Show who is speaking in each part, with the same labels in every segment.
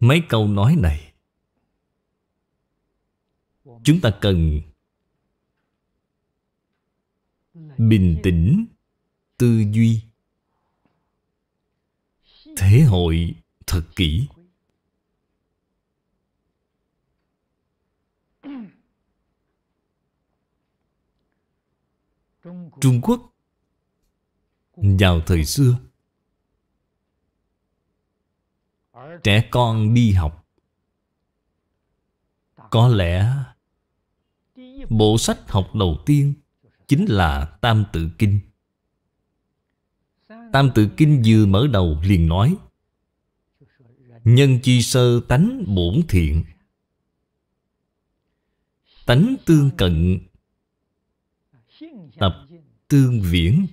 Speaker 1: mấy câu nói này chúng ta cần bình tĩnh tư duy thế hội thật kỹ trung quốc vào thời xưa trẻ con đi học có lẽ bộ sách học đầu tiên chính là Tam Tự Kinh. Tam Tự Kinh vừa mở đầu liền nói Nhân chi sơ tánh bổn thiện Tánh tương cận Tập tương viễn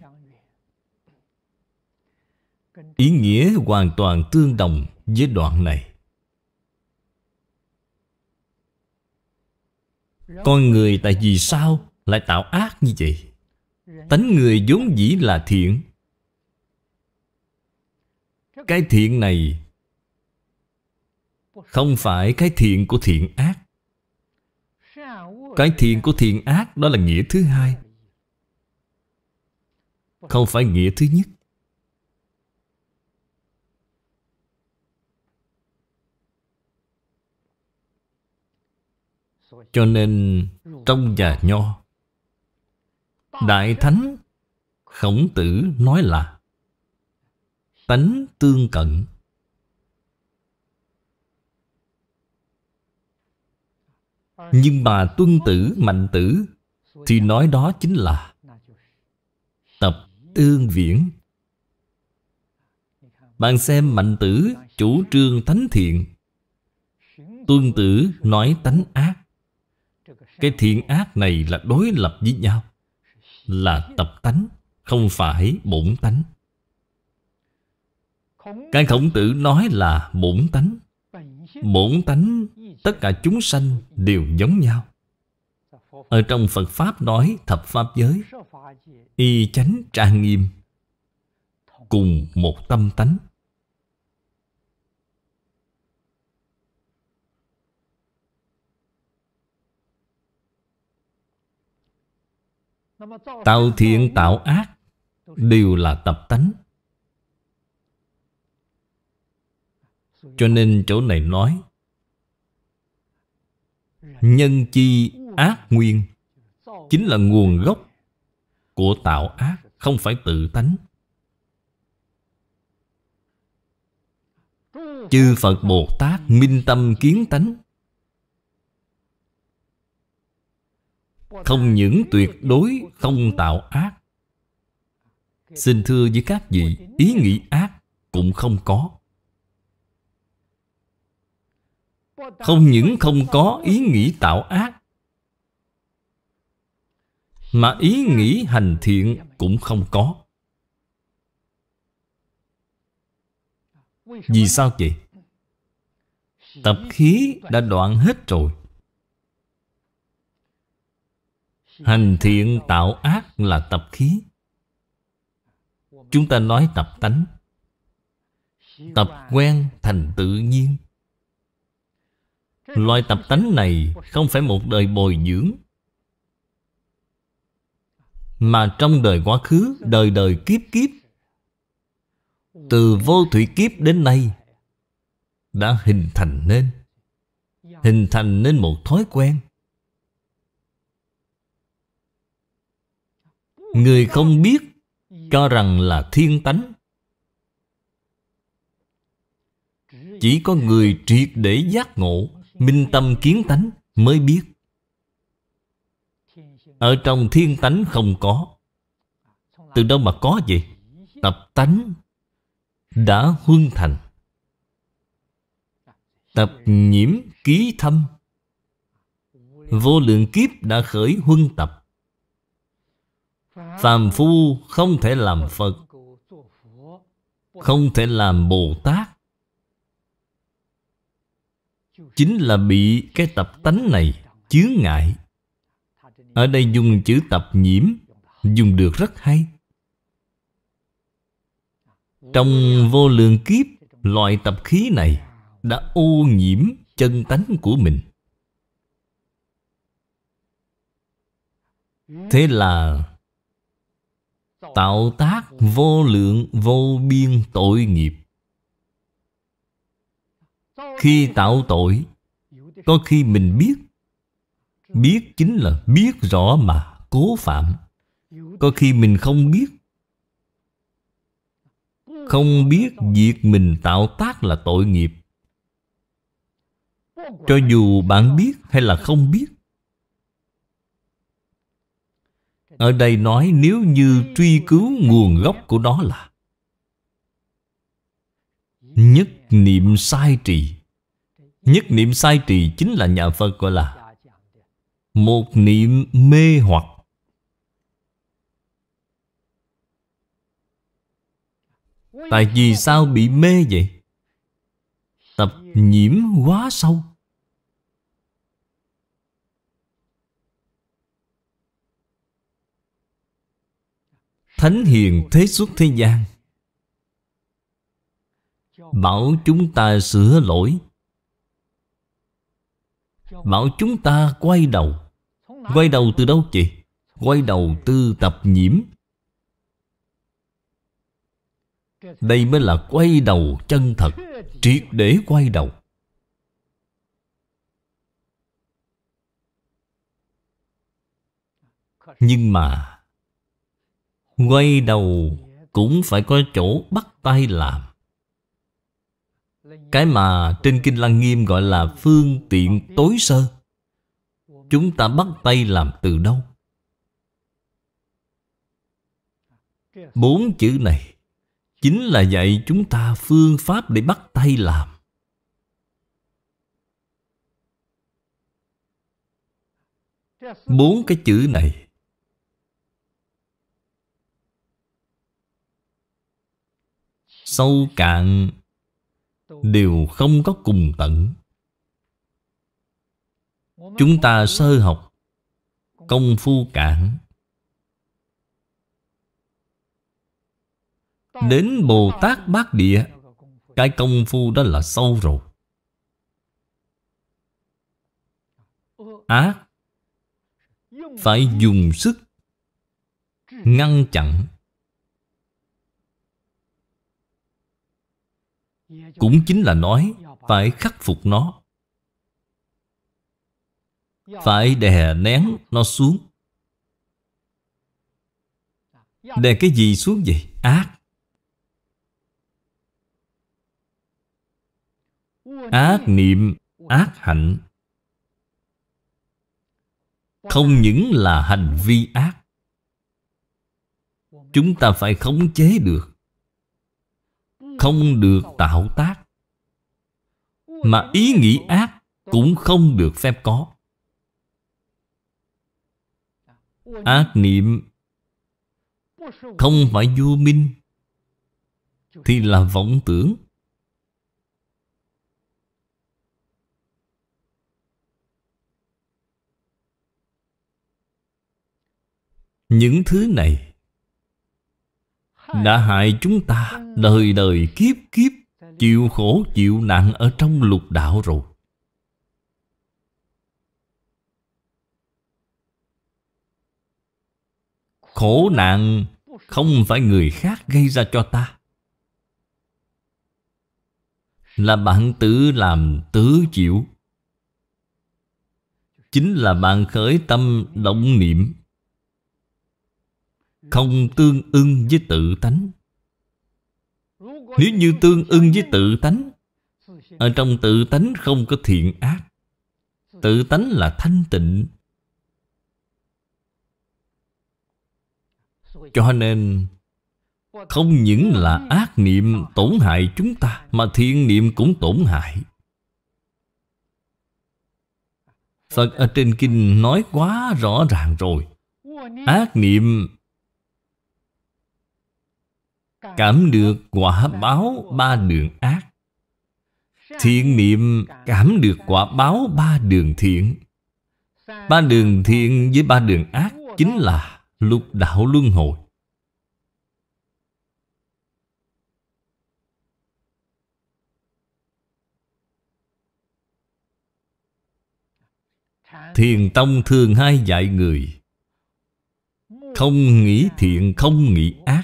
Speaker 1: Ý nghĩa hoàn toàn tương đồng với đoạn này. Con người tại vì sao lại tạo ác như vậy? Tánh người vốn dĩ là thiện. Cái thiện này không phải cái thiện của thiện ác. Cái thiện của thiện ác đó là nghĩa thứ hai. Không phải nghĩa thứ nhất. Cho nên trong và nho Đại Thánh Khổng Tử nói là Tánh tương cận Nhưng mà tuân tử, mạnh tử Thì nói đó chính là Tập tương viễn Bạn xem mạnh tử chủ trương thánh thiện Tuân tử nói tánh ác cái thiện ác này là đối lập với nhau Là tập tánh Không phải bổn tánh Cái khổng tử nói là bổn tánh Bổn tánh Tất cả chúng sanh đều giống nhau Ở trong Phật Pháp nói thập Pháp giới Y chánh trang nghiêm Cùng một tâm tánh
Speaker 2: Tạo thiện tạo ác
Speaker 1: Đều là tập tánh Cho nên chỗ này nói Nhân chi ác nguyên Chính là nguồn gốc Của tạo ác Không phải tự tánh Chư Phật Bồ Tát Minh tâm kiến tánh Không những tuyệt đối không tạo ác Xin thưa với các vị Ý nghĩ ác cũng không có Không những không có ý nghĩ tạo ác Mà ý nghĩ hành thiện cũng không có Vì sao vậy? Tập khí đã đoạn hết rồi Hành thiện tạo ác là tập khí Chúng ta nói tập tánh
Speaker 2: Tập quen
Speaker 1: thành tự nhiên Loại tập tánh này không phải một đời bồi dưỡng Mà trong đời quá khứ, đời đời kiếp kiếp Từ vô thủy kiếp đến nay Đã hình thành nên Hình thành nên một thói quen Người không biết cho rằng là thiên tánh Chỉ có người triệt để giác ngộ Minh tâm kiến tánh mới biết Ở trong thiên tánh không có Từ đâu mà có vậy? Tập tánh đã huân thành Tập nhiễm ký thâm Vô lượng kiếp đã khởi huân tập Phàm phu không thể làm Phật Không thể làm Bồ Tát Chính là bị cái tập tánh này chướng ngại Ở đây dùng chữ tập nhiễm Dùng được rất hay Trong vô lượng kiếp Loại tập khí này Đã ô nhiễm chân tánh của mình Thế là tạo tác vô lượng vô biên tội nghiệp khi tạo tội có khi mình biết biết chính là biết rõ mà cố phạm có khi mình không biết không biết việc mình tạo tác là tội nghiệp cho dù bạn biết hay là không biết Ở đây nói nếu như truy cứu nguồn gốc của đó là Nhất niệm sai trì Nhất niệm sai trì chính là nhà Phật gọi là Một niệm mê hoặc Tại vì sao bị mê vậy? Tập nhiễm quá sâu Thánh hiền thế xuất thế gian Bảo chúng ta sửa lỗi Bảo chúng ta quay đầu Quay đầu từ đâu chị? Quay đầu từ tập nhiễm Đây mới là quay đầu chân thật Triệt để quay đầu Nhưng mà Quay đầu cũng phải có chỗ bắt tay làm Cái mà trên Kinh Lăng Nghiêm gọi là phương tiện tối sơ Chúng ta bắt tay làm từ đâu? Bốn chữ này Chính là dạy chúng ta phương pháp để bắt tay làm Bốn cái chữ này sâu cạn đều không có cùng tận chúng ta sơ học công phu cạn đến bồ tát bát địa cái công phu đó là sâu rồi ác phải dùng sức ngăn chặn Cũng chính là nói Phải khắc phục nó Phải đè nén nó xuống Đè cái gì xuống vậy? Ác
Speaker 2: Ác niệm,
Speaker 1: ác hạnh Không những là hành vi ác Chúng ta phải khống chế được không được tạo tác Mà ý nghĩ ác cũng không được phép có Ác niệm Không phải vô minh Thì là vọng tưởng Những thứ này đã hại chúng ta đời đời kiếp kiếp chịu khổ chịu nạn ở trong lục đạo rồi khổ nạn không phải người khác gây ra cho ta là bạn tự làm tự chịu chính là bạn khởi tâm động niệm không tương ưng với tự tánh nếu như tương ưng với tự tánh ở trong tự tánh không có thiện ác tự tánh là thanh tịnh cho nên không những là ác niệm tổn hại chúng ta mà thiện niệm cũng tổn hại phật ở trên kinh nói quá rõ ràng rồi ác niệm Cảm được quả báo ba đường ác Thiện niệm cảm được quả báo ba đường thiện Ba đường thiện với ba đường ác Chính là lục đạo luân hồi Thiền Tông thường hay dạy người Không nghĩ thiện không nghĩ ác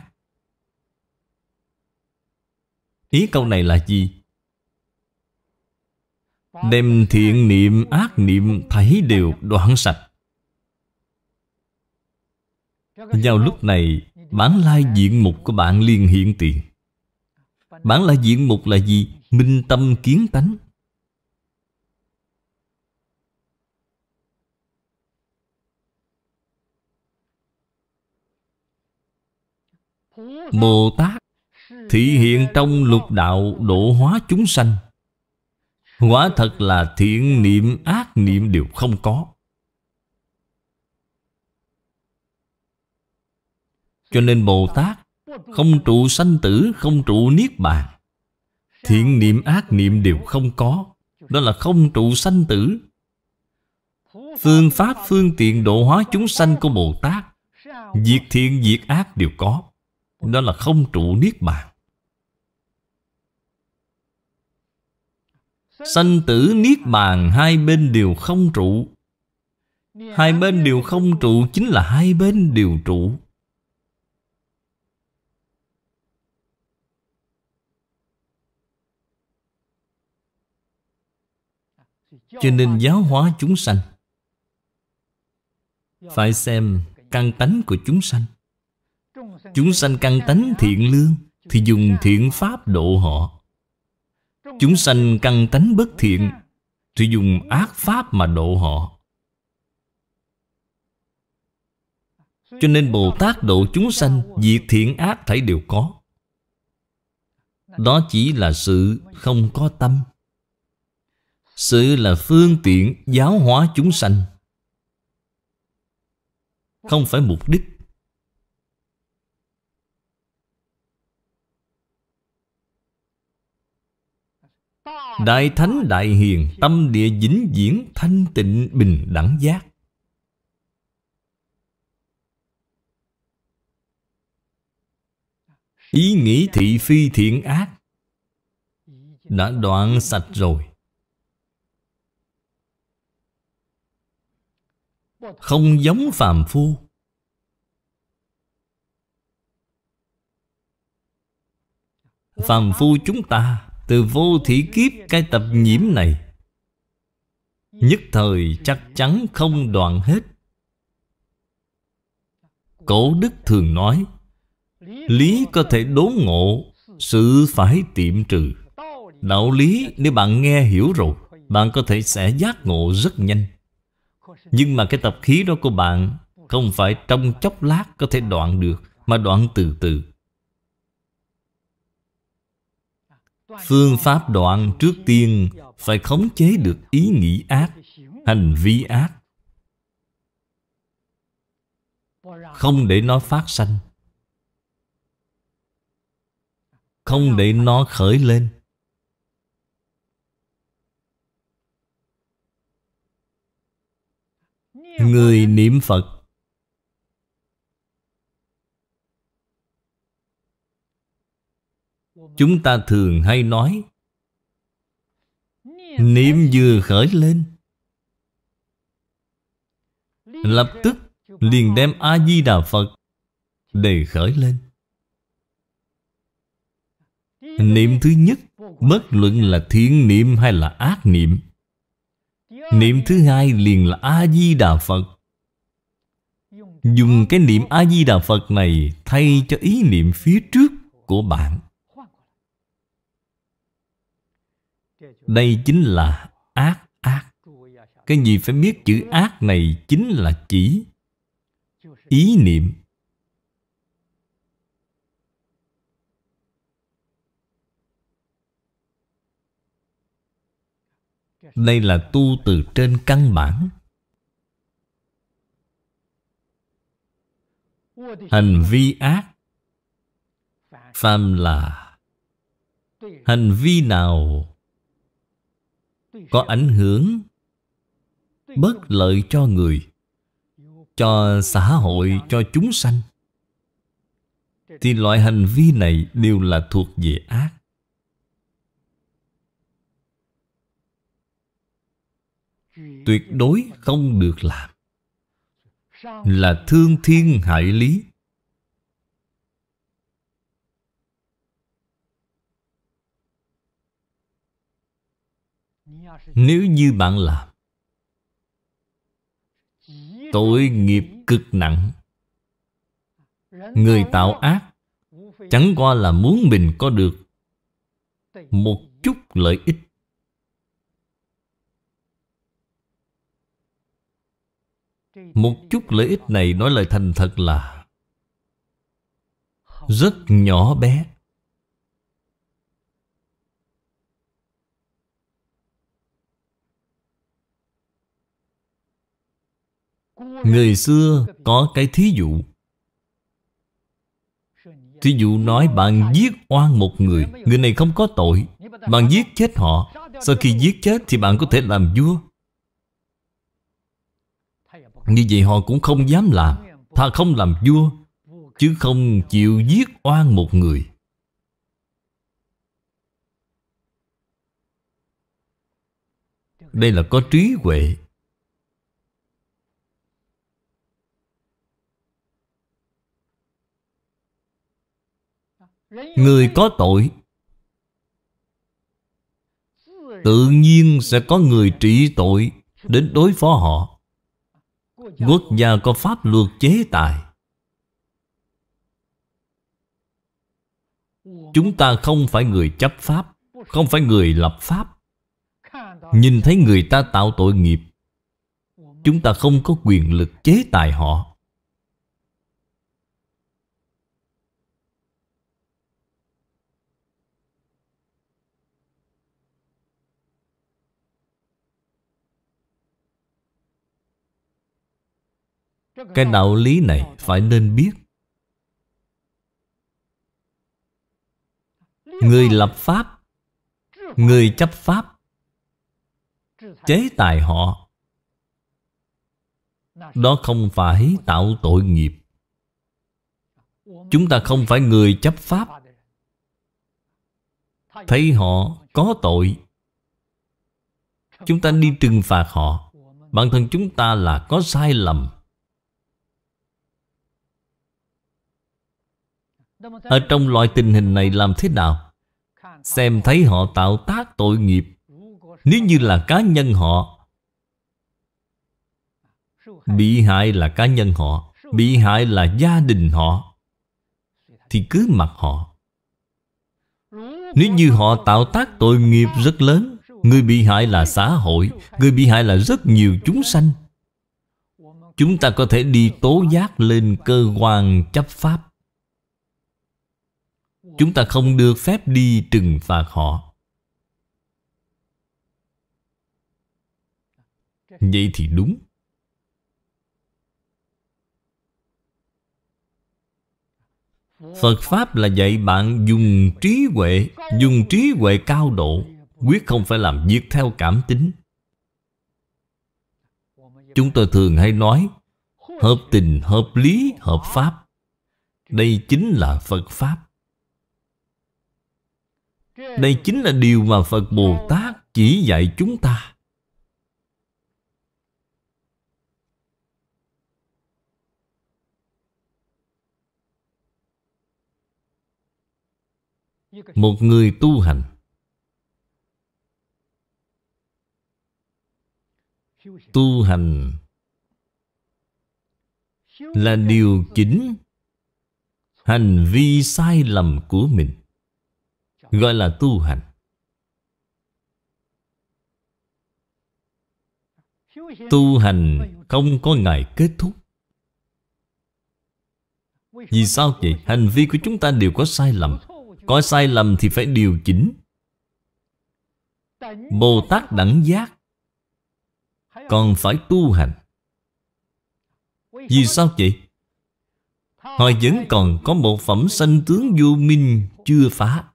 Speaker 1: Ý câu này là gì? Đem thiện niệm ác niệm thấy đều đoạn sạch Vào lúc này Bản lai diện mục của bạn liền hiện tiền Bản lai diện mục là gì? Minh tâm kiến tánh Bồ Tát Thị hiện trong lục đạo độ hóa chúng sanh Quả thật là thiện niệm ác niệm đều không có Cho nên Bồ Tát không trụ sanh tử, không trụ niết bàn Thiện niệm ác niệm đều không có Đó là không trụ sanh tử Phương pháp phương tiện độ hóa chúng sanh của Bồ Tát Diệt thiện diệt ác đều có Đó là không trụ niết bàn Sanh tử niết bàn hai bên đều không trụ Hai bên đều không trụ chính là hai bên đều trụ Cho nên giáo hóa chúng sanh Phải xem căn tánh của chúng sanh Chúng sanh căn tánh thiện lương Thì dùng thiện pháp độ họ Chúng sanh căn tánh bất thiện Thì dùng ác pháp mà độ họ Cho nên Bồ Tát độ chúng sanh Việc thiện ác thảy đều có Đó chỉ là sự không có tâm Sự là phương tiện giáo hóa chúng sanh Không phải mục đích Đại Thánh Đại Hiền Tâm địa dính viễn thanh tịnh bình đẳng giác Ý nghĩ thị phi thiện ác Đã đoạn sạch rồi Không giống phàm phu Phàm phu chúng ta từ vô thủy kiếp cái tập nhiễm này Nhất thời chắc chắn không đoạn hết Cổ đức thường nói Lý có thể đố ngộ Sự phải tiệm trừ Đạo lý nếu bạn nghe hiểu rồi Bạn có thể sẽ giác ngộ rất nhanh Nhưng mà cái tập khí đó của bạn Không phải trong chốc lát có thể đoạn được Mà đoạn từ từ Phương pháp đoạn trước tiên phải khống chế được ý nghĩ ác, hành vi ác. Không để nó phát sanh. Không để nó khởi lên. Người niệm Phật Chúng ta thường hay nói Niệm vừa khởi lên Lập tức liền đem A-di-đà Phật Đề khởi lên Niệm thứ nhất Bất luận là thiện niệm hay là ác niệm Niệm thứ hai liền là A-di-đà Phật Dùng cái niệm A-di-đà Phật này Thay cho ý niệm phía trước của bạn Đây chính là ác ác. cái gì phải biết chữ ác này chính là chỉ ý niệm. Đây là tu từ trên căn bản.
Speaker 2: Hành vi
Speaker 1: ác phạm là hành vi nào có ảnh hưởng bất lợi cho người cho xã hội cho chúng sanh thì loại hành vi này đều là thuộc về ác
Speaker 2: tuyệt đối
Speaker 1: không được làm là thương thiên hại lý Nếu như bạn làm Tội nghiệp cực nặng Người tạo ác Chẳng qua là muốn mình có được Một chút lợi ích Một chút lợi ích này nói lời thành thật là Rất nhỏ bé
Speaker 2: Người xưa
Speaker 1: có cái thí dụ Thí dụ nói bạn giết oan một người Người này không có tội Bạn giết chết họ Sau khi giết chết thì bạn có thể làm vua Như vậy họ cũng không dám làm Thà không làm vua Chứ không chịu giết oan một người Đây là có trí huệ Người có tội Tự nhiên sẽ có người trị tội Đến đối phó họ Quốc gia có pháp luật chế tài Chúng ta không phải người chấp pháp Không phải người lập pháp Nhìn thấy người ta tạo tội nghiệp Chúng ta không có quyền lực chế tài họ Cái đạo lý này phải nên biết Người lập pháp Người chấp pháp Chế tài họ Đó không phải tạo tội nghiệp Chúng ta không phải người chấp pháp Thấy họ có tội Chúng ta đi trừng phạt họ Bản thân chúng ta là có sai lầm Ở trong loại tình hình này làm thế nào Xem thấy họ tạo tác tội nghiệp Nếu như là cá nhân họ Bị hại là cá nhân họ Bị hại là gia đình họ Thì cứ mặc họ Nếu như họ tạo tác tội nghiệp rất lớn Người bị hại là xã hội Người bị hại là rất nhiều chúng sanh Chúng ta có thể đi tố giác lên cơ quan chấp pháp Chúng ta không được phép đi trừng phạt họ Vậy thì đúng Phật Pháp là dạy bạn dùng trí huệ Dùng trí huệ cao độ Quyết không phải làm việc theo cảm tính Chúng tôi thường hay nói Hợp tình, hợp lý, hợp pháp Đây chính là Phật Pháp đây chính là điều mà Phật Bồ Tát chỉ dạy chúng ta một người tu hành tu hành là điều chỉnh hành vi sai lầm của mình gọi là tu hành.
Speaker 2: Tu hành
Speaker 1: không có ngày kết thúc. Vì sao vậy? Hành vi của chúng ta đều có sai lầm. Có sai lầm thì phải điều chỉnh. Bồ Tát đẳng giác còn phải tu hành. Vì sao vậy? Họ vẫn còn có một phẩm sanh tướng vô minh chưa phá.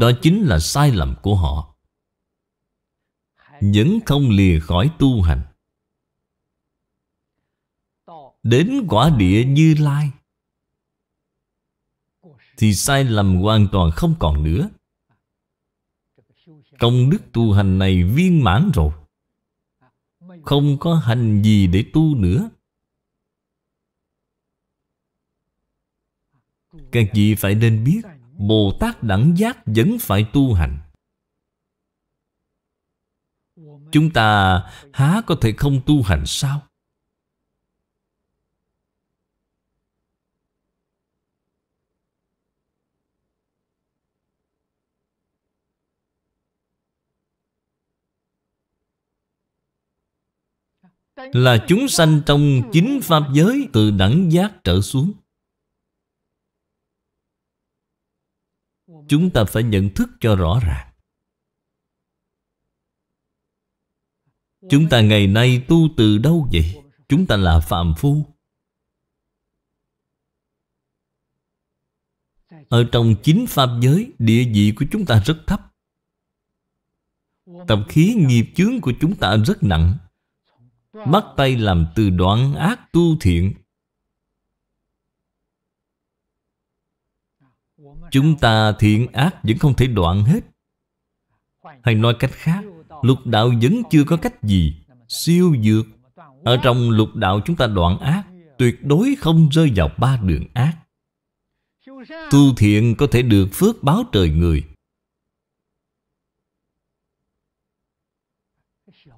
Speaker 1: Đó chính là sai lầm của họ Vẫn không lìa khỏi tu hành Đến quả địa Như Lai Thì sai lầm hoàn toàn không còn nữa Công đức tu hành này viên mãn rồi Không có hành gì để tu nữa Các vị phải nên biết Bồ Tát đẳng giác vẫn phải tu hành Chúng ta há có thể không tu hành sao?
Speaker 2: Là chúng sanh trong chính
Speaker 1: Pháp giới từ đẳng giác trở xuống Chúng ta phải nhận thức cho rõ ràng Chúng ta ngày nay tu từ đâu vậy? Chúng ta là phạm phu Ở trong chính pháp giới Địa vị của chúng ta rất thấp Tập khí nghiệp chướng của chúng ta rất nặng Bắt tay làm từ đoạn ác tu thiện Chúng ta thiện ác vẫn không thể đoạn hết Hay nói cách khác Lục đạo vẫn chưa có cách gì Siêu dược Ở trong lục đạo chúng ta đoạn ác Tuyệt đối không rơi vào ba đường ác Tu thiện có thể được phước báo trời người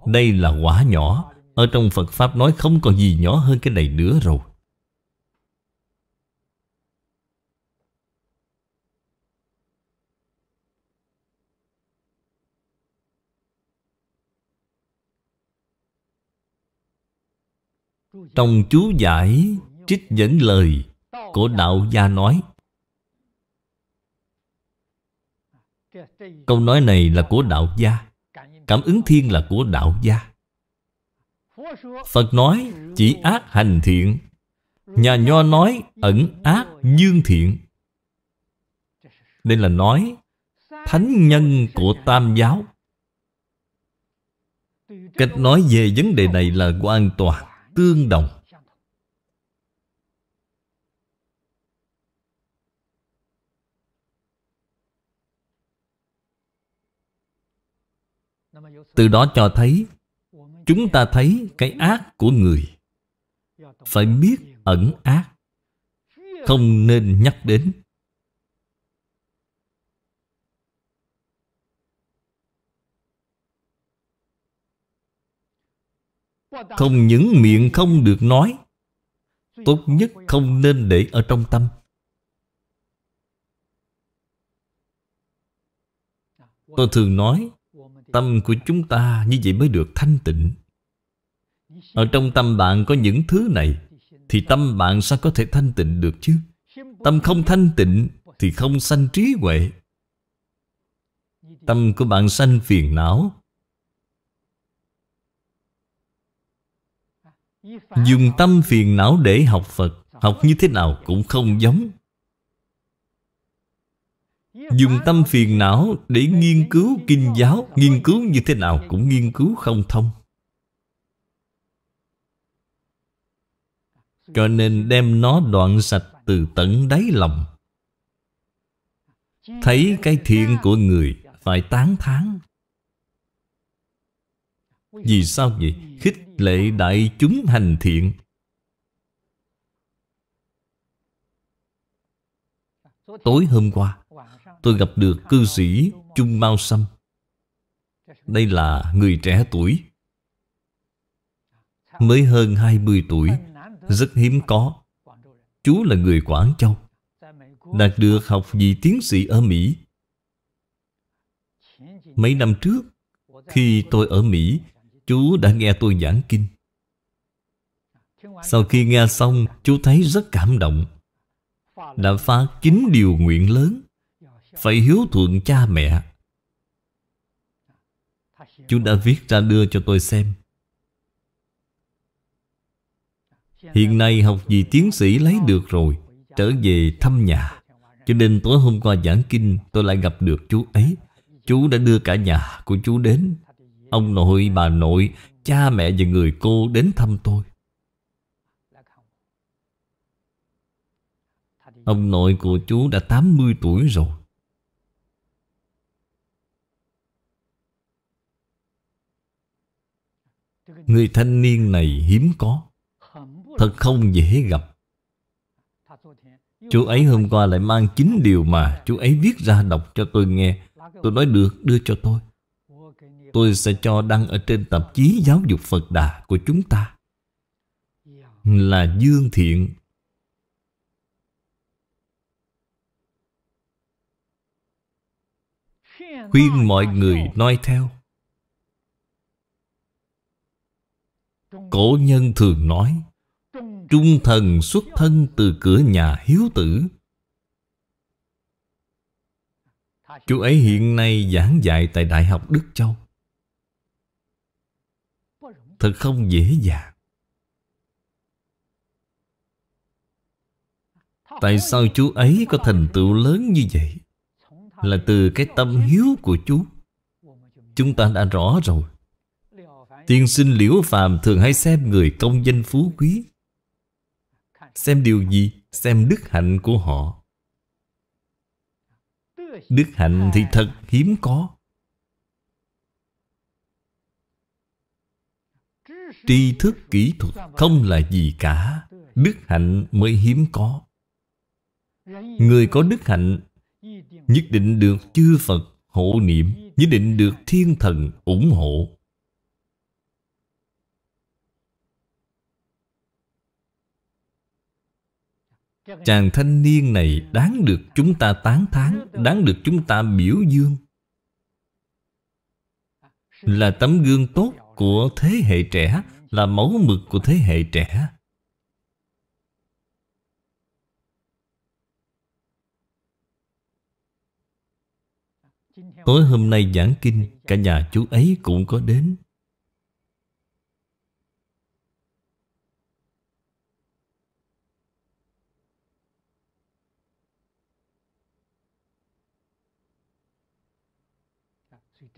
Speaker 1: Đây là quả nhỏ Ở trong Phật Pháp nói không còn gì nhỏ hơn cái này nữa rồi Trong chú giải trích dẫn lời của Đạo Gia nói Câu nói này là của Đạo Gia Cảm ứng thiên là của Đạo Gia Phật nói chỉ ác hành thiện Nhà Nho nói ẩn ác dương thiện Đây là nói Thánh nhân của Tam giáo Cách nói về vấn đề này là hoàn toàn tương đồng từ đó cho thấy chúng ta thấy cái ác của người phải biết ẩn ác không nên nhắc đến Không những miệng không được nói Tốt nhất không nên để ở trong tâm Tôi thường nói Tâm của chúng ta như vậy mới được thanh tịnh Ở trong tâm bạn có những thứ này Thì tâm bạn sao có thể thanh tịnh được chứ Tâm không thanh tịnh Thì không sanh trí huệ Tâm của bạn sanh phiền não Dùng tâm phiền não để học Phật Học như thế nào cũng không giống Dùng tâm phiền não để nghiên cứu kinh giáo Nghiên cứu như thế nào cũng nghiên cứu không thông Cho nên đem nó đoạn sạch từ tận đáy lòng Thấy cái thiện của người phải tán thán Vì sao vậy? Khích lệ đại chúng hành thiện Tối hôm qua Tôi gặp được cư sĩ Chung Mao Sâm Đây là người trẻ tuổi Mới hơn 20 tuổi Rất hiếm có Chú là người Quảng Châu Đạt được học vị tiến sĩ ở Mỹ Mấy năm trước Khi tôi ở Mỹ chú đã nghe tôi giảng kinh. Sau khi nghe xong, chú thấy rất cảm động. Đã phá chín điều nguyện lớn. Phải hiếu thuận cha mẹ. Chú đã viết ra đưa cho tôi xem. Hiện nay học gì tiến sĩ lấy được rồi Trở về thăm nhà Cho nên tối hôm qua giảng kinh Tôi lại gặp được chú ấy Chú đã đưa cả nhà của chú đến ông nội, bà nội, cha mẹ và người cô đến thăm tôi. Ông nội của chú đã 80 tuổi rồi. Người thanh niên này hiếm có Thật không dễ gặp Chú ấy hôm qua lại mang chính điều mà Chú ấy viết ra đọc cho tôi nghe Tôi nói được đưa cho tôi tôi sẽ cho đăng ở trên tạp chí giáo dục Phật Đà của chúng ta. Là Dương Thiện khuyên mọi người nói theo cổ nhân thường nói trung thần xuất thân từ cửa nhà hiếu tử chú ấy hiện nay giảng dạy tại đại học đức châu thật không dễ dàng. Tại sao chú ấy có thành tựu lớn như vậy? Là từ cái tâm hiếu của chú. Chúng ta đã rõ rồi. Tiên sinh liễu phàm thường hay xem người công danh phú quý. Xem điều gì? Xem đức hạnh của họ. Đức hạnh thì thật hiếm có. tri thức kỹ thuật không là gì cả đức hạnh mới hiếm có người có đức hạnh nhất định được chư phật hộ niệm nhất định được thiên thần ủng hộ chàng thanh niên này đáng được chúng ta tán thán đáng được chúng ta biểu dương là tấm gương tốt của thế hệ trẻ là máu mực của thế hệ trẻ. Tối hôm nay giảng kinh, cả nhà chú ấy cũng có đến.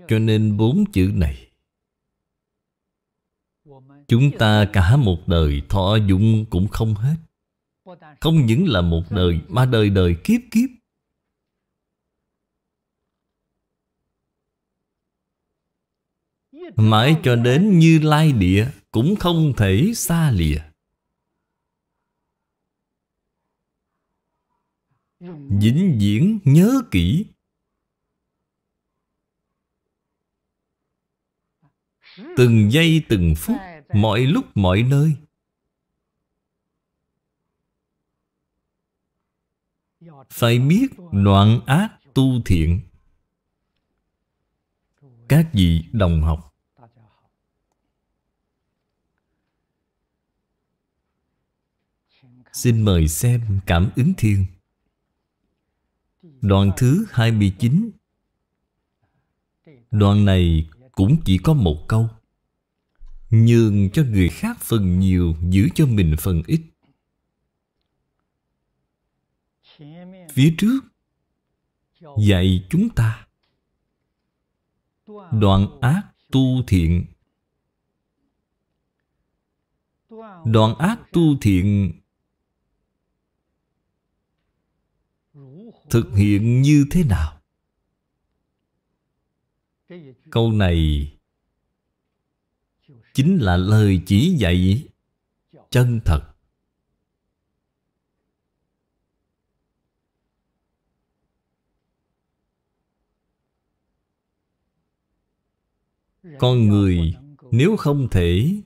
Speaker 1: Cho nên bốn chữ này Chúng ta cả một đời thọ dụng cũng không hết Không những là một đời mà đời đời kiếp kiếp Mãi cho đến như lai địa cũng không thể xa lìa Vĩnh viễn nhớ kỹ Từng giây từng phút Dạ. mọi lúc mọi nơi phải biết đoạn ác tu thiện các vị đồng học Xin mời xem Cảm ứng Thiên Đoạn thứ 29 Đoạn này cũng chỉ có một câu nhường cho người khác phần nhiều giữ cho mình phần ít phía trước dạy chúng ta đoạn ác tu thiện đoạn ác tu thiện thực hiện như thế nào câu này chính là lời chỉ dạy chân thật con người nếu không thể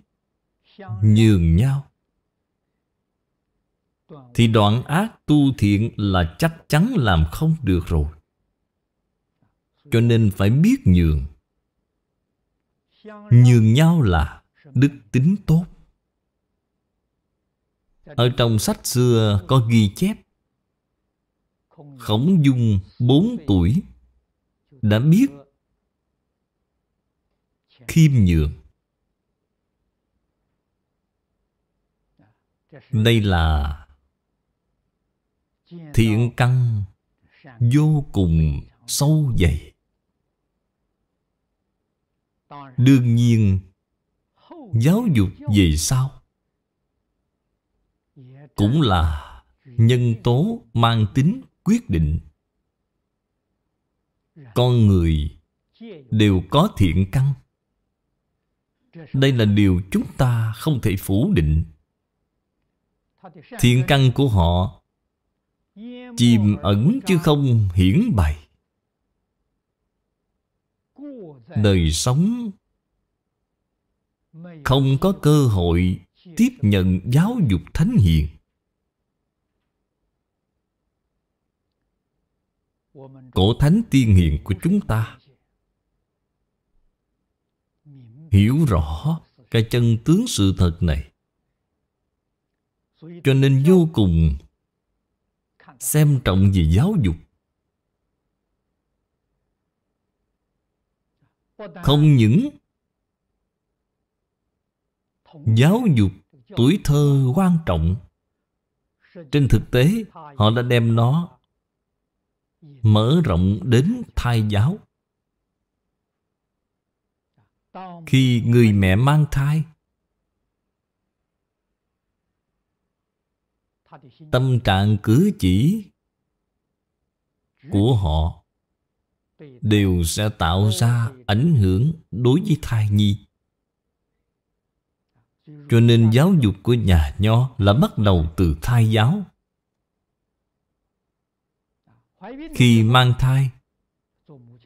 Speaker 1: nhường nhau thì đoạn ác tu thiện là chắc chắn làm không được rồi cho nên phải biết nhường nhường nhau là đức tính tốt ở trong sách xưa có ghi chép Khổng Dung 4 tuổi đã biết khiêm nhường. Đây là thiện căn vô cùng sâu dày. Đương nhiên giáo dục về sau cũng là nhân tố mang tính quyết định con người đều có thiện căn đây là điều chúng ta không thể phủ định thiện căn của họ chìm ẩn chứ không hiển bày đời sống không có cơ hội tiếp nhận giáo dục thánh hiền cổ thánh tiên hiền của chúng ta hiểu rõ cái chân tướng sự thật này cho nên vô cùng xem trọng về giáo dục không những giáo dục tuổi thơ quan trọng
Speaker 2: trên thực tế họ
Speaker 1: đã đem nó mở rộng đến thai giáo khi người mẹ mang thai tâm trạng cử chỉ của họ đều sẽ tạo ra ảnh hưởng đối với thai nhi cho nên giáo dục của nhà Nho là bắt đầu từ thai giáo. Khi mang thai,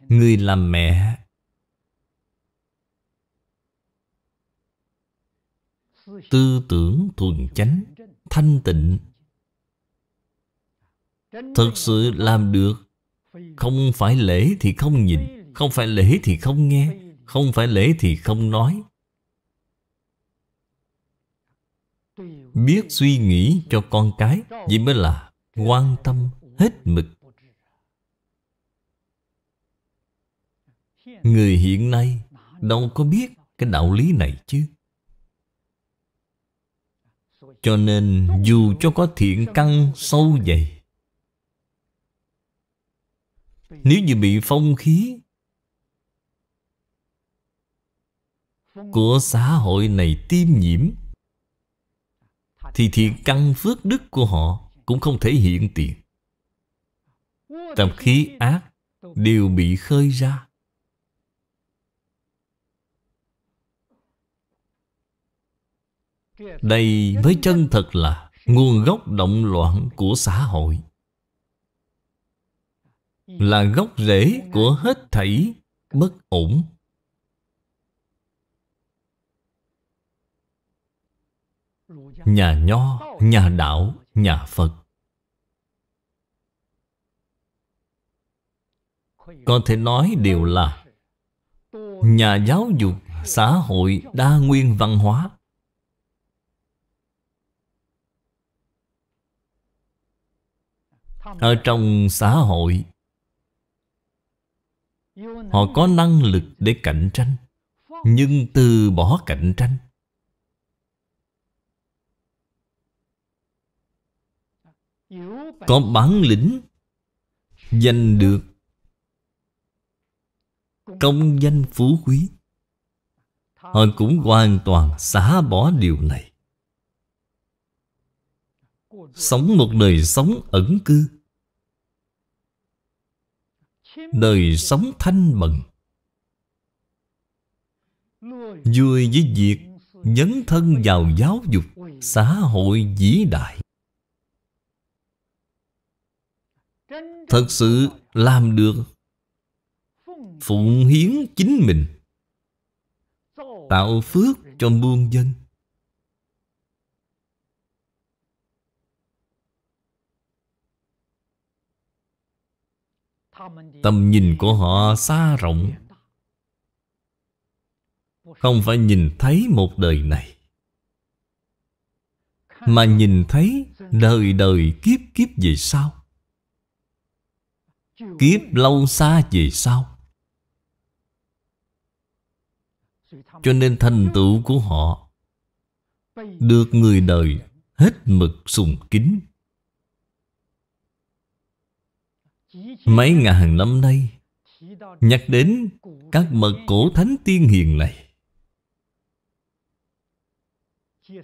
Speaker 1: người làm mẹ tư tưởng thuần chánh, thanh tịnh Thật sự làm được Không phải lễ thì không nhìn Không phải lễ thì không nghe Không phải lễ thì không nói biết suy nghĩ cho con cái vì mới là quan tâm hết mực người hiện nay đâu có biết cái đạo lý này chứ cho nên dù cho có thiện căn sâu dày Nếu như bị phong khí Của xã hội này tiêm nhiễm thì thiện căn phước đức của họ Cũng không thể hiện tiền Tập khí ác Đều bị khơi ra Đây mới chân thật là Nguồn gốc động loạn của xã hội Là gốc rễ của hết thảy bất ổn
Speaker 2: nhà nho,
Speaker 1: nhà đạo, nhà Phật. Có thể nói đều là nhà giáo dục xã hội đa nguyên văn hóa. Ở trong xã hội
Speaker 2: Họ có năng
Speaker 1: lực để cạnh tranh Nhưng từ bỏ cạnh tranh
Speaker 2: có bản lĩnh
Speaker 1: giành được công danh phú quý họ cũng hoàn toàn xả bỏ điều này sống một đời sống ẩn cư đời sống thanh bần vui với việc nhấn thân vào giáo dục xã hội vĩ đại Thật sự làm được Phụng hiến chính mình Tạo phước cho muôn dân Tầm nhìn của họ xa rộng Không phải nhìn thấy một đời này Mà nhìn thấy đời đời kiếp kiếp về sau kiếp lâu xa về sau cho nên thành tựu của họ được người đời hết mực sùng kính mấy ngàn năm nay nhắc đến các bậc cổ thánh tiên hiền này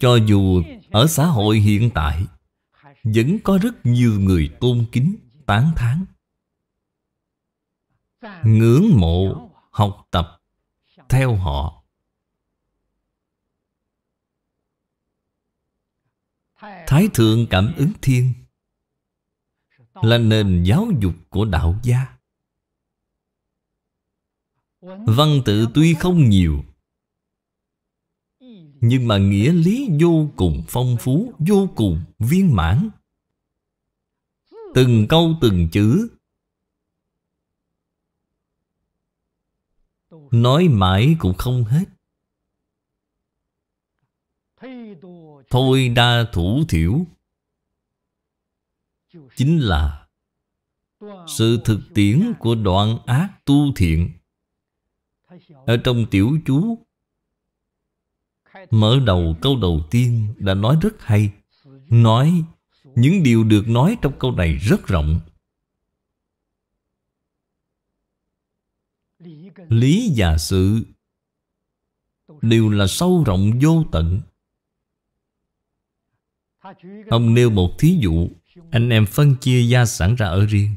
Speaker 1: cho dù ở xã hội hiện tại vẫn có rất nhiều người tôn kính tán thán ngưỡng mộ học tập theo họ thái thượng cảm ứng thiên là nền giáo dục của đạo gia văn tự tuy không nhiều nhưng mà nghĩa lý vô cùng phong phú vô cùng viên mãn từng câu từng chữ nói mãi cũng không hết. Thôi đa thủ thiểu Chính là Sự thực tiễn của đoạn ác tu thiện Ở trong tiểu chú Mở đầu câu đầu tiên đã nói rất hay Nói những điều được nói trong câu này rất rộng lý và sự đều là sâu rộng vô tận ông nêu một thí dụ anh em phân chia gia sản ra ở riêng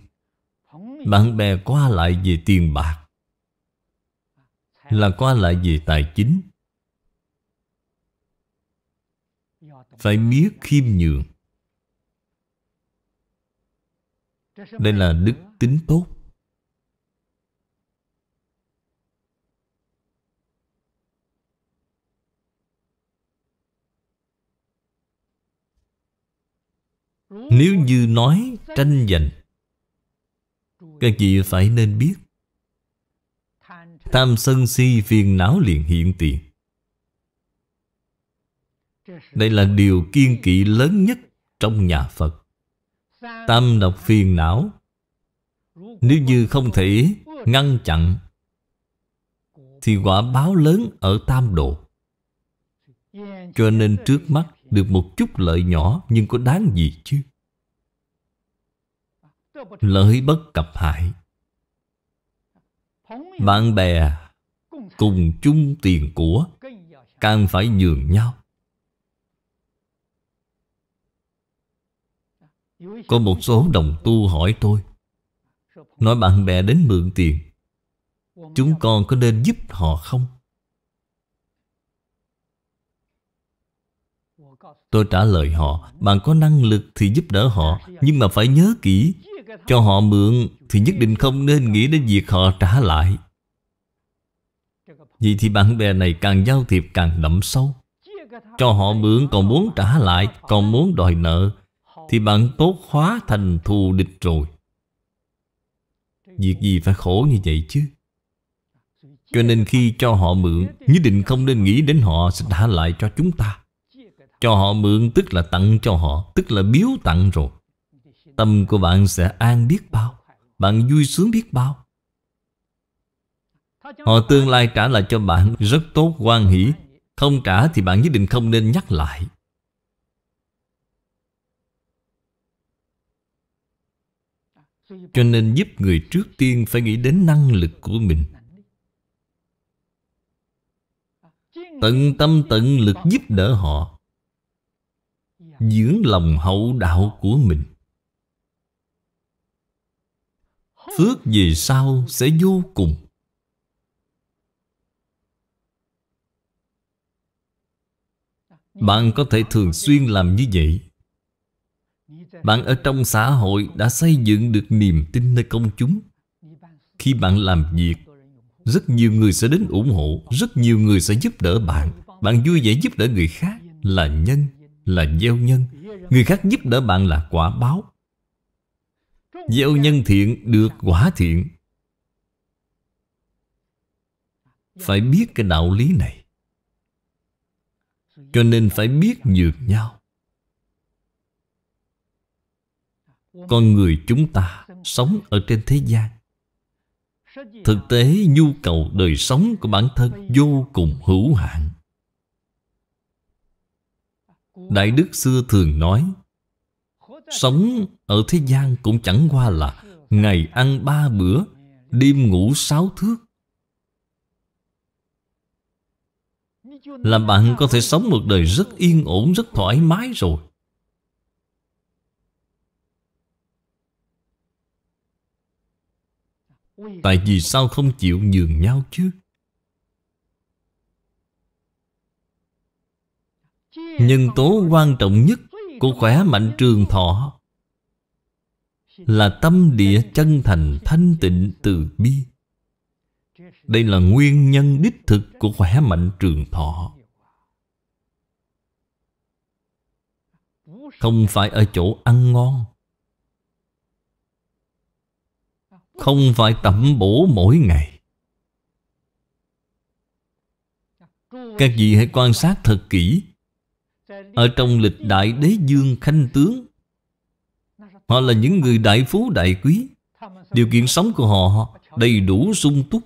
Speaker 1: bạn bè qua lại về tiền bạc là qua lại về tài chính phải biết khiêm nhường đây là đức tính tốt
Speaker 2: Nếu như nói tranh giành
Speaker 1: Các vị phải nên biết Tham sân si phiền não liền hiện tiền Đây là điều kiên kỵ lớn nhất trong nhà Phật Tam độc phiền não Nếu như không thể ngăn chặn Thì quả báo lớn ở tam độ
Speaker 2: Cho nên trước
Speaker 1: mắt được một chút lợi nhỏ nhưng có đáng gì chứ? Lợi bất cập hại. Bạn bè cùng chung tiền của càng phải nhường nhau. Có một số đồng tu hỏi tôi Nói bạn bè đến mượn tiền Chúng con có nên giúp họ không? Tôi trả lời họ Bạn có năng lực thì giúp đỡ họ Nhưng mà phải nhớ kỹ Cho họ mượn thì nhất định không nên nghĩ đến việc họ trả lại Vì thì bạn bè này càng giao thiệp càng đậm sâu Cho họ mượn còn muốn trả lại Còn muốn đòi nợ Thì bạn tốt hóa thành thù địch rồi Việc gì phải khổ như vậy chứ Cho nên khi cho họ mượn Nhất định không nên nghĩ đến họ sẽ trả lại cho chúng ta cho họ mượn tức là tặng cho họ Tức là biếu tặng rồi Tâm của bạn sẽ an biết bao Bạn vui sướng biết bao Họ tương lai trả lại cho bạn rất tốt quan hỷ Không trả thì bạn nhất định không nên nhắc lại Cho nên giúp người trước tiên phải nghĩ đến năng lực của mình Tận tâm tận lực giúp đỡ họ dưỡng lòng hậu đạo của mình Phước về sau sẽ vô cùng Bạn có thể thường xuyên làm như vậy Bạn ở trong xã hội đã xây dựng được niềm tin nơi công chúng Khi bạn làm việc Rất nhiều người sẽ đến ủng hộ Rất nhiều người sẽ giúp đỡ bạn Bạn vui vẻ giúp đỡ người khác Là nhân là gieo nhân Người khác giúp đỡ bạn là quả báo Gieo nhân thiện được quả thiện Phải biết cái đạo lý này Cho nên phải biết nhường nhau Con người chúng ta sống ở trên thế gian Thực tế nhu cầu đời sống của bản thân vô cùng hữu hạn Đại Đức xưa thường nói Sống ở thế gian cũng chẳng qua là Ngày ăn ba bữa Đêm ngủ sáu thước Là bạn có thể sống một đời rất yên ổn Rất thoải mái rồi Tại vì sao không chịu nhường nhau chứ Nhân tố quan trọng nhất của khỏe mạnh trường thọ Là tâm địa chân thành thanh tịnh từ bi Đây là nguyên nhân đích thực của khỏe mạnh trường thọ Không phải ở chỗ ăn ngon Không phải tẩm bổ mỗi ngày Các vị hãy quan sát thật kỹ ở trong lịch đại đế dương khanh tướng Họ là những người đại phú đại quý Điều kiện sống của họ đầy đủ sung túc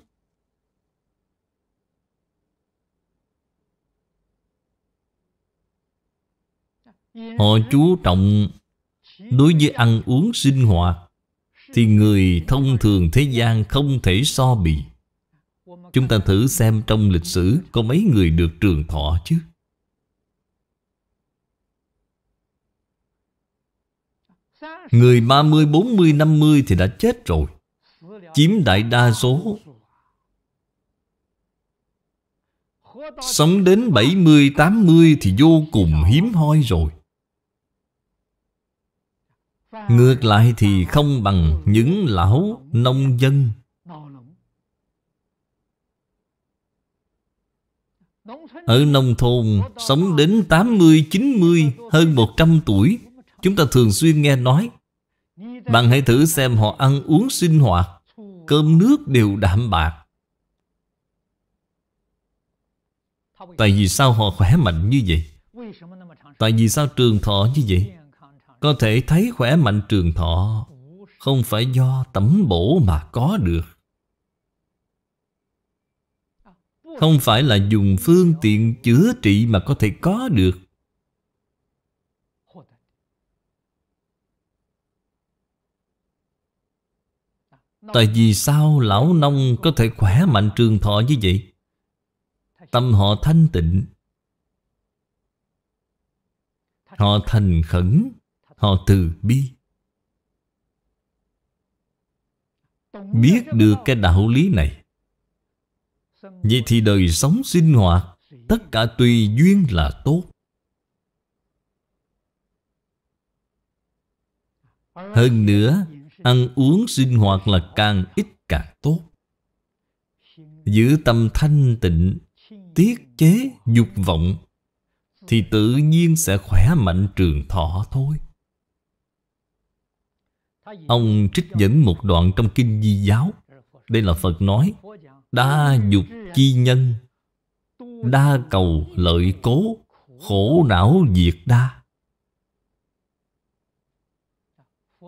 Speaker 1: Họ chú trọng đối với ăn uống sinh hoạt Thì người thông thường thế gian không thể so bì Chúng ta thử xem trong lịch sử có mấy người được trường thọ chứ Người 30, 40, 50 thì đã chết rồi Chiếm đại đa số Sống đến 70, 80 thì vô cùng hiếm hoi rồi Ngược lại thì không bằng những lão nông dân Ở nông thôn sống đến 80, 90, hơn 100 tuổi Chúng ta thường xuyên nghe nói bạn hãy thử xem họ ăn uống sinh hoạt Cơm nước đều đạm bạc Tại vì sao họ khỏe mạnh như vậy? Tại vì sao trường thọ như vậy? Có thể thấy khỏe mạnh trường thọ Không phải do tẩm bổ mà có được Không phải là dùng phương tiện chữa trị mà có thể có được Tại vì sao lão nông có thể khỏe mạnh trường thọ như vậy? Tâm họ thanh tịnh Họ thành khẩn Họ từ bi Biết được cái đạo lý này Vậy thì đời sống sinh hoạt Tất cả tùy duyên là tốt Hơn nữa ăn uống sinh hoạt là càng ít càng tốt. Giữ tâm thanh tịnh, tiết chế dục vọng thì tự nhiên sẽ khỏe mạnh trường thọ thôi. Ông trích dẫn một đoạn trong Kinh Di Giáo. Đây là Phật nói, đa dục chi nhân, đa cầu lợi cố, khổ não diệt đa.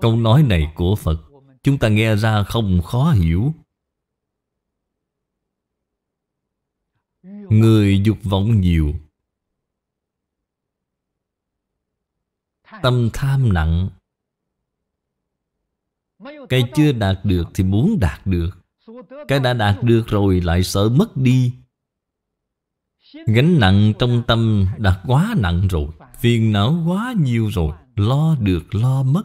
Speaker 1: Câu nói này của Phật Chúng ta nghe ra không khó hiểu Người dục vọng nhiều Tâm tham nặng Cái chưa đạt được thì muốn đạt được Cái đã đạt được rồi lại sợ mất đi Gánh nặng trong tâm đã quá nặng rồi Phiền não quá nhiều rồi Lo được lo mất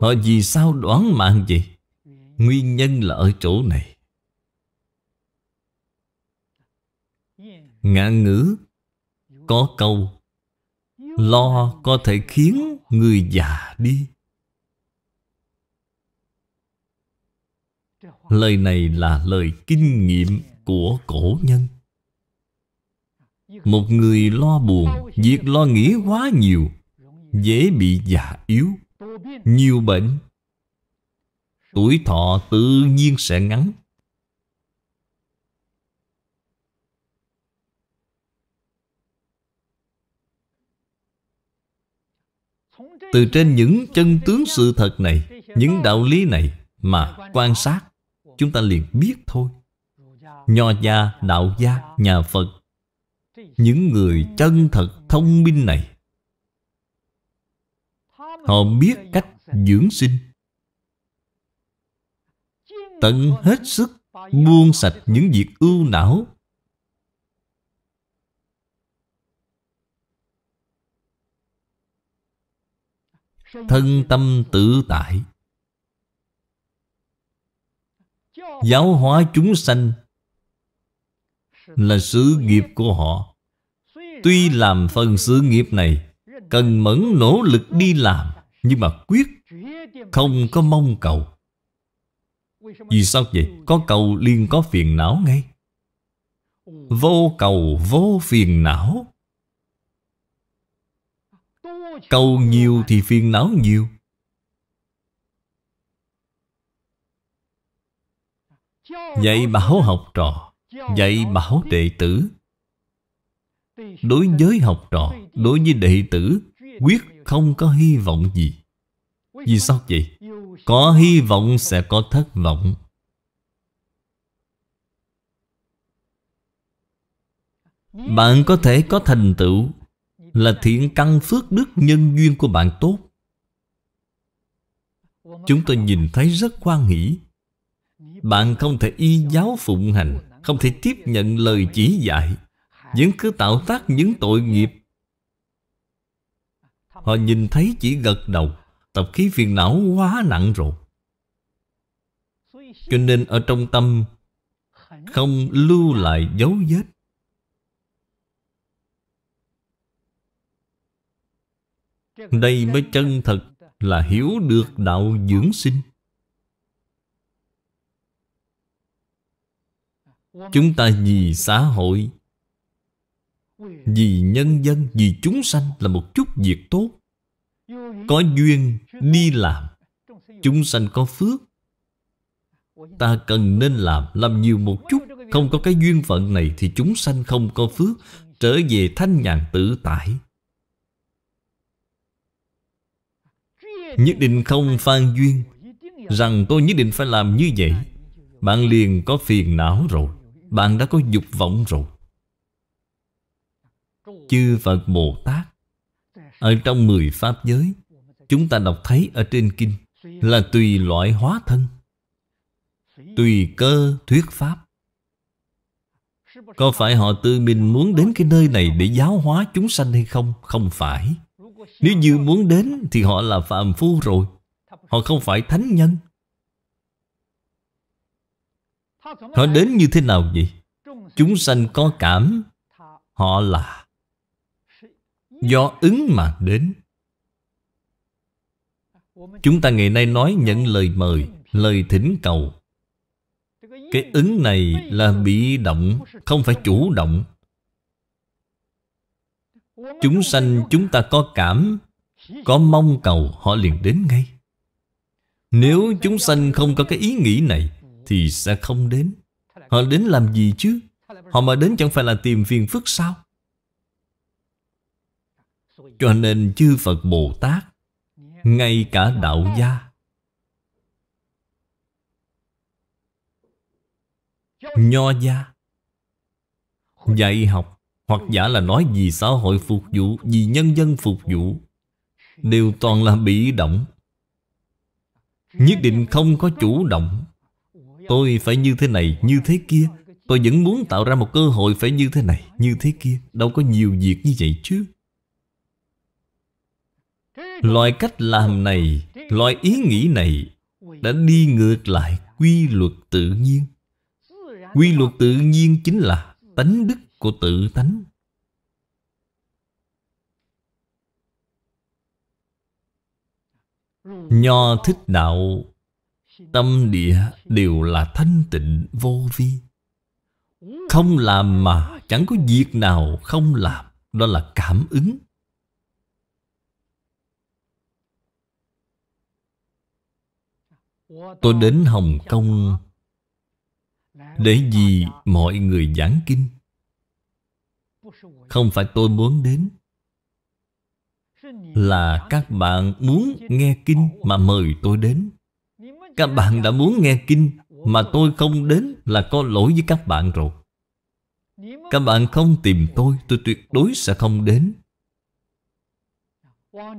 Speaker 1: Họ vì sao đoán mạng gì Nguyên nhân là ở chỗ này. Ngạn ngữ có câu Lo có thể khiến người già đi. Lời này là lời kinh nghiệm của cổ nhân. Một người lo buồn, việc lo nghĩ quá nhiều, dễ bị già yếu nhiều bệnh tuổi thọ tự nhiên sẽ ngắn từ trên những chân tướng sự thật này những đạo lý này mà quan sát chúng ta liền biết thôi nho gia đạo gia nhà phật những người chân thật thông minh này Họ biết cách dưỡng sinh Tận hết sức buông sạch những việc ưu não Thân tâm tự tại Giáo hóa chúng sanh Là sự nghiệp của họ Tuy làm phần sự nghiệp này Cần mẫn nỗ lực đi làm nhưng mà quyết không có mong cầu Vì sao vậy? Có cầu liên có phiền não ngay Vô cầu vô phiền não Cầu nhiều thì phiền não nhiều Dạy bảo học trò Dạy bảo đệ tử Đối với học trò Đối với đệ tử Quyết không có hy vọng gì
Speaker 2: Vì sao vậy?
Speaker 1: Có hy vọng sẽ có thất vọng Bạn có thể có thành tựu Là thiện căn phước đức nhân duyên của bạn tốt Chúng tôi nhìn thấy rất quan hỷ Bạn không thể y giáo phụng hành Không thể tiếp nhận lời chỉ dạy Vẫn cứ tạo tác những tội nghiệp Họ nhìn thấy chỉ gật đầu Tập khí phiền não quá nặng rồi Cho nên ở trong tâm Không lưu lại dấu vết Đây mới chân thật là hiểu được đạo dưỡng sinh Chúng ta vì xã hội vì nhân dân vì chúng sanh là một chút việc tốt có duyên đi làm chúng sanh có phước ta cần nên làm làm nhiều một chút không có cái duyên phận này thì chúng sanh không có phước trở về thanh nhàn tự tại nhất định không phan duyên rằng tôi nhất định phải làm như vậy bạn liền có phiền não rồi bạn đã có dục vọng rồi chư Phật Bồ Tát Ở trong mười Pháp giới Chúng ta đọc thấy ở trên kinh Là tùy loại hóa thân Tùy cơ thuyết Pháp Có phải họ tự mình muốn đến cái nơi này Để giáo hóa chúng sanh hay không? Không phải Nếu như muốn đến Thì họ là phạm phu rồi Họ không phải thánh nhân
Speaker 2: Họ đến như thế
Speaker 1: nào vậy? Chúng sanh có cảm Họ là do ứng mà đến chúng ta ngày nay nói nhận lời mời lời thỉnh cầu cái ứng này là bị động không phải chủ động chúng sanh chúng ta có cảm có mong cầu họ liền đến ngay nếu chúng sanh không có cái ý nghĩ này Thì sẽ không đến Họ đến làm gì chứ Họ mà đến chẳng phải là tìm phiền phức sao cho nên chư Phật Bồ Tát Ngay cả đạo gia Nho gia Dạy học Hoặc giả là nói vì xã hội phục vụ Vì nhân dân phục vụ Đều toàn là bị động Nhất định không có chủ động Tôi phải như thế này, như thế kia Tôi vẫn muốn tạo ra một cơ hội phải như thế này, như thế kia Đâu có nhiều việc như vậy chứ Loại cách làm này Loại ý nghĩ này Đã đi ngược lại quy luật tự nhiên Quy luật tự nhiên chính là Tánh đức của tự tánh Nho thích đạo Tâm địa đều là thanh tịnh vô vi Không làm mà chẳng có việc nào không làm Đó là cảm ứng
Speaker 2: Tôi đến Hồng
Speaker 1: Kông Để gì mọi người giảng kinh Không phải tôi muốn đến Là các bạn muốn nghe kinh mà mời tôi đến Các bạn đã muốn nghe kinh Mà tôi không đến là có lỗi với các bạn rồi Các bạn không tìm tôi Tôi tuyệt đối sẽ không đến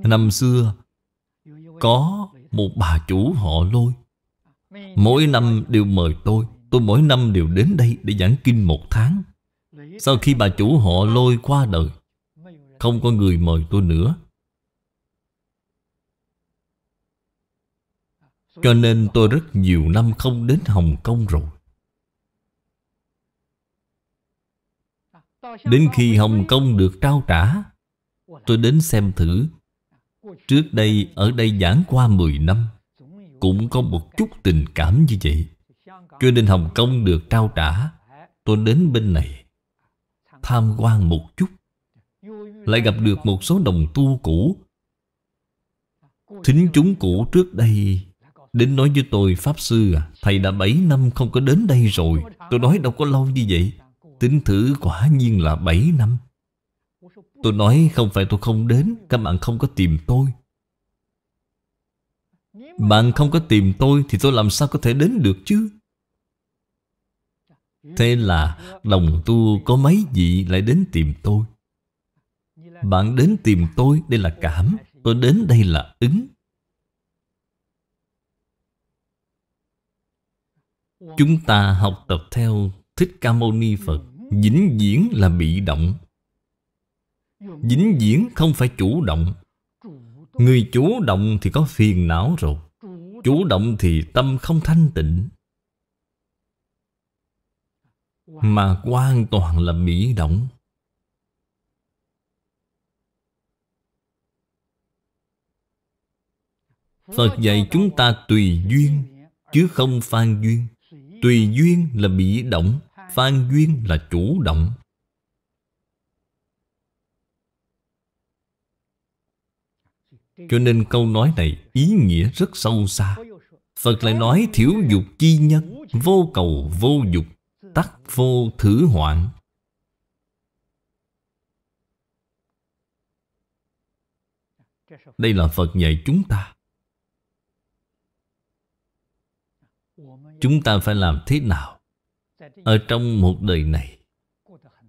Speaker 1: Năm xưa Có một bà chủ họ lôi Mỗi năm đều mời tôi Tôi mỗi năm đều đến đây để giảng kinh một tháng Sau khi bà chủ họ lôi qua đời Không có người mời tôi nữa Cho nên tôi rất nhiều năm không đến Hồng Kông rồi Đến khi Hồng Kông được trao trả Tôi đến xem thử Trước đây ở đây giảng qua 10 năm cũng có một chút tình cảm như vậy Cho nên Hồng Kông được trao trả Tôi đến bên này Tham quan một chút Lại gặp được một số đồng tu cũ Thính chúng cũ trước đây Đến nói với tôi Pháp Sư à Thầy đã 7 năm không có đến đây rồi Tôi nói đâu có lâu như vậy Tính thử quả nhiên là 7 năm Tôi nói không phải tôi không đến Các bạn không có tìm tôi bạn không có tìm tôi Thì tôi làm sao có thể đến được chứ Thế là đồng tu có mấy vị lại đến tìm tôi Bạn đến tìm tôi đây là cảm Tôi đến đây là ứng Chúng ta học tập theo Thích Ca Mâu Ni Phật Dính diễn là bị động Dính diễn không phải chủ động Người chủ động thì có phiền não rồi Chủ động thì tâm không thanh tịnh
Speaker 2: Mà hoàn
Speaker 1: toàn là bị động Phật dạy chúng ta tùy duyên Chứ không phan duyên Tùy duyên là bị động Phan duyên là chủ động Cho nên câu nói này ý nghĩa rất sâu xa Phật lại nói thiểu dục chi nhân Vô cầu vô dục Tắc vô thử hoạn Đây là Phật dạy chúng ta Chúng ta phải làm thế nào Ở trong một đời này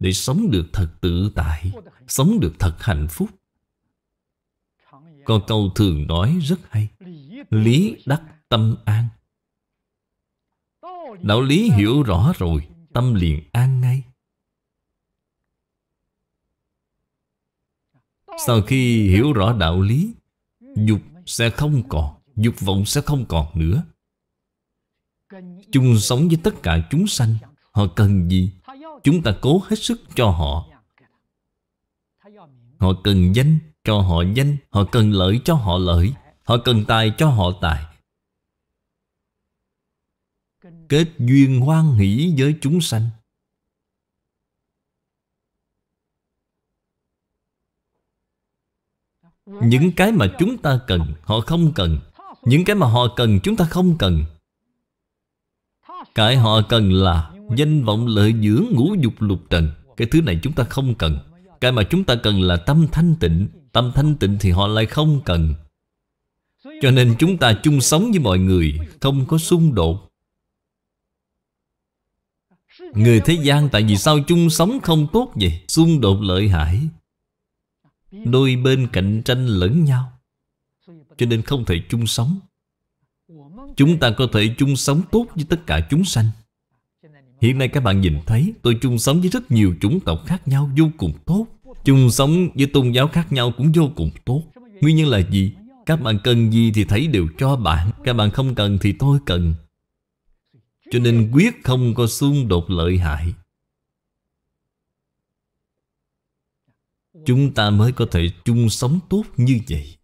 Speaker 1: Để sống được thật tự tại Sống được thật hạnh phúc có câu thường nói rất hay
Speaker 2: Lý đắc tâm an Đạo lý hiểu rõ
Speaker 1: rồi Tâm liền an ngay Sau khi hiểu rõ đạo lý Dục sẽ không còn Dục vọng sẽ không còn nữa Chung sống với tất cả chúng sanh Họ cần gì Chúng ta cố hết sức cho họ Họ cần danh cho họ danh Họ cần lợi cho họ lợi Họ cần tài cho họ tài Kết duyên hoan hỷ với chúng sanh Những cái mà chúng ta cần Họ không cần Những cái mà họ cần chúng ta không cần Cái họ cần là Danh vọng lợi dưỡng ngũ dục lục trần Cái thứ này chúng ta không cần cái mà chúng ta cần là tâm thanh tịnh Tâm thanh tịnh thì họ lại không cần Cho nên chúng ta chung sống với mọi người Không có xung đột Người thế gian tại vì sao chung sống không tốt vậy Xung đột lợi hại Đôi bên cạnh tranh lẫn nhau Cho nên không thể chung sống Chúng ta có thể chung sống tốt với tất cả chúng sanh Hiện nay các bạn nhìn thấy tôi chung sống với rất nhiều chủng tộc khác nhau vô cùng tốt chung sống với tôn giáo khác nhau cũng vô cùng tốt Nguyên nhân là gì? Các bạn cần gì thì thấy đều cho bạn Các bạn không cần thì tôi cần Cho nên quyết không có xung đột lợi hại Chúng ta mới có thể chung sống tốt như vậy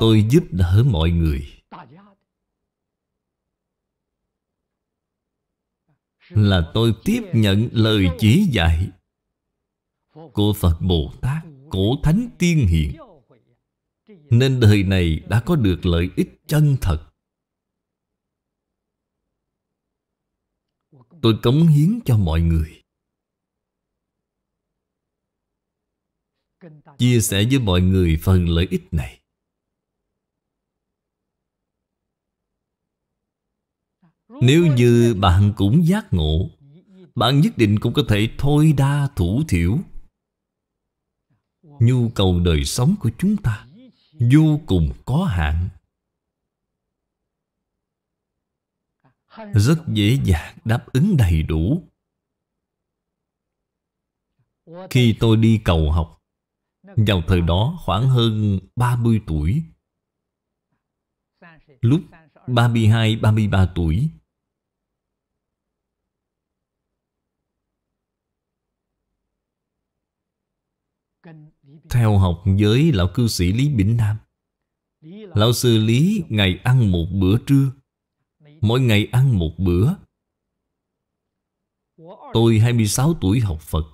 Speaker 2: Tôi giúp đỡ mọi người
Speaker 1: là tôi tiếp nhận lời chỉ dạy của Phật Bồ Tát, cổ thánh tiên hiền. Nên đời này đã có được lợi ích chân thật. Tôi cống hiến cho mọi người. Chia sẻ với mọi người phần lợi ích này. Nếu như bạn cũng giác ngộ Bạn nhất định cũng có thể thôi đa thủ thiểu Nhu cầu đời sống của chúng ta Vô cùng có hạn
Speaker 2: Rất dễ
Speaker 1: dàng đáp ứng đầy đủ Khi tôi đi cầu học Vào thời đó khoảng hơn 30 tuổi Lúc 32-33 tuổi theo học với lão cư sĩ Lý Bỉnh Nam. Lão sư Lý ngày ăn một bữa trưa, mỗi ngày ăn một bữa. Tôi 26 tuổi học Phật.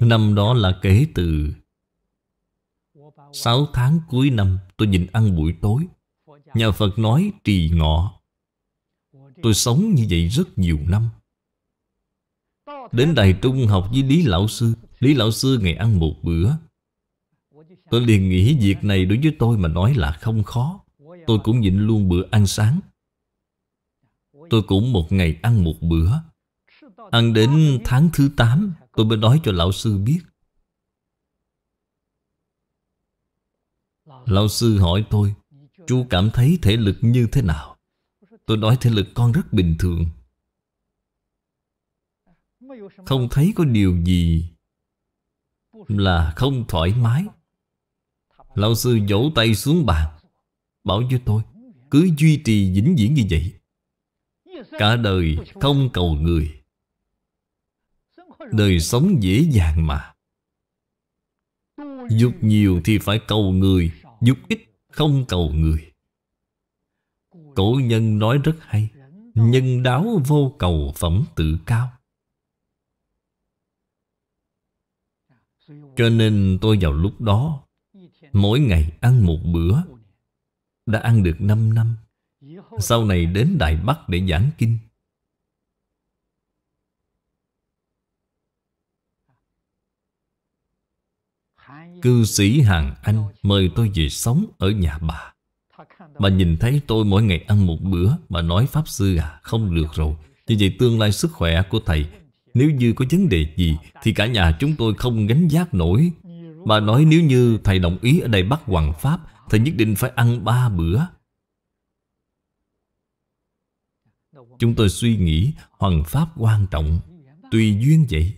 Speaker 1: Năm đó là kể từ 6 tháng cuối năm tôi nhịn ăn buổi tối. Nhà Phật nói trì ngọ. Tôi sống như vậy rất nhiều năm. Đến Đài Trung học với Lý Lão Sư Lý Lão Sư ngày ăn một bữa Tôi liền nghĩ việc này đối với tôi mà nói là không khó Tôi cũng nhịn luôn bữa ăn sáng Tôi cũng một ngày ăn một bữa Ăn đến tháng thứ 8 Tôi mới nói cho lão sư biết Lão sư hỏi tôi Chú cảm thấy thể lực như thế nào? Tôi nói thể lực con rất bình thường Không thấy có điều gì là không thoải mái Lão sư vỗ tay xuống bàn Bảo với tôi Cứ duy trì vĩnh viễn như vậy
Speaker 2: Cả đời không
Speaker 1: cầu người Đời sống dễ dàng mà Dục nhiều thì phải cầu người Dục ít không cầu người Cổ nhân nói rất hay Nhân đáo vô cầu phẩm tự cao Cho nên tôi vào lúc đó Mỗi ngày ăn một bữa Đã ăn được 5 năm Sau này đến Đại Bắc để giảng kinh Cư sĩ Hàng Anh mời tôi về sống ở nhà bà Bà nhìn thấy tôi mỗi ngày ăn một bữa Bà nói Pháp Sư à, không được rồi Như vậy tương lai sức khỏe của thầy nếu như có vấn đề gì Thì cả nhà chúng tôi không gánh giác nổi Bà nói nếu như thầy đồng ý ở đây bắt hoàng pháp Thầy nhất định phải ăn ba bữa Chúng tôi suy nghĩ hoàng pháp quan trọng Tùy duyên vậy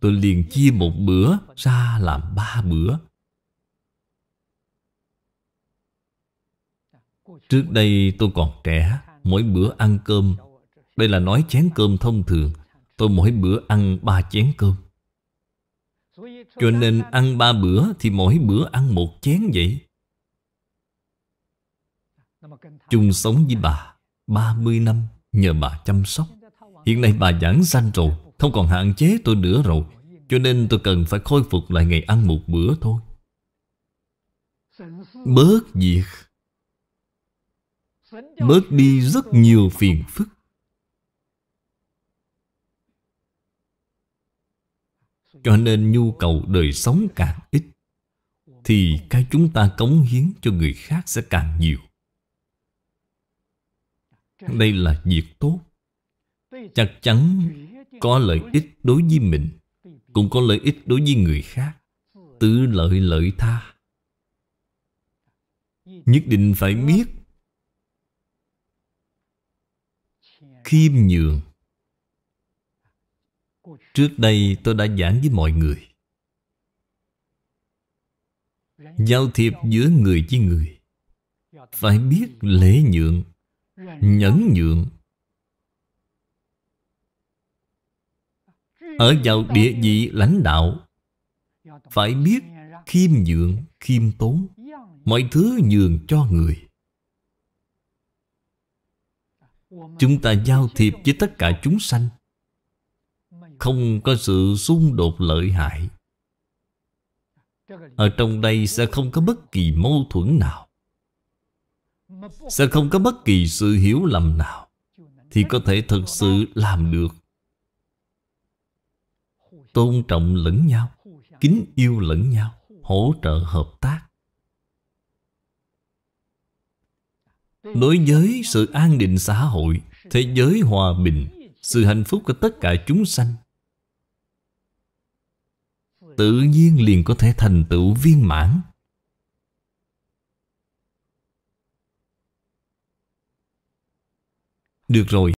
Speaker 1: Tôi liền chia một bữa ra làm ba bữa Trước đây tôi còn trẻ Mỗi bữa ăn cơm Đây là nói chén cơm thông thường tôi mỗi bữa ăn ba chén cơm. Cho nên ăn ba bữa thì mỗi bữa ăn một chén vậy. Chung sống với bà 30 năm nhờ bà chăm sóc. Hiện nay bà giảng sanh rồi, không còn hạn chế tôi nữa rồi. Cho nên tôi cần phải khôi phục lại ngày ăn một bữa thôi. Bớt việc
Speaker 2: Bớt đi rất nhiều
Speaker 1: phiền phức Cho nên nhu cầu đời sống càng ít Thì cái chúng ta cống hiến cho người khác sẽ càng nhiều Đây là việc tốt Chắc chắn có lợi ích đối với mình Cũng có lợi ích đối với người khác Tự lợi lợi tha Nhất định phải biết Khiêm nhường Trước đây tôi đã giảng với mọi người Giao thiệp giữa người với người Phải biết lễ nhượng Nhẫn nhượng Ở vào địa vị lãnh đạo Phải biết khiêm nhượng, khiêm tốn Mọi thứ nhường cho người Chúng ta giao thiệp với tất cả chúng sanh không có sự xung đột lợi hại ở trong đây sẽ không có bất kỳ mâu thuẫn nào sẽ không có bất kỳ sự hiểu lầm nào thì có thể thực sự làm được tôn trọng lẫn nhau kính yêu lẫn nhau hỗ trợ hợp tác đối với sự an định xã hội thế giới hòa bình sự hạnh phúc của tất cả chúng sanh tự nhiên liền có thể thành tựu viên mãn.
Speaker 2: Được rồi,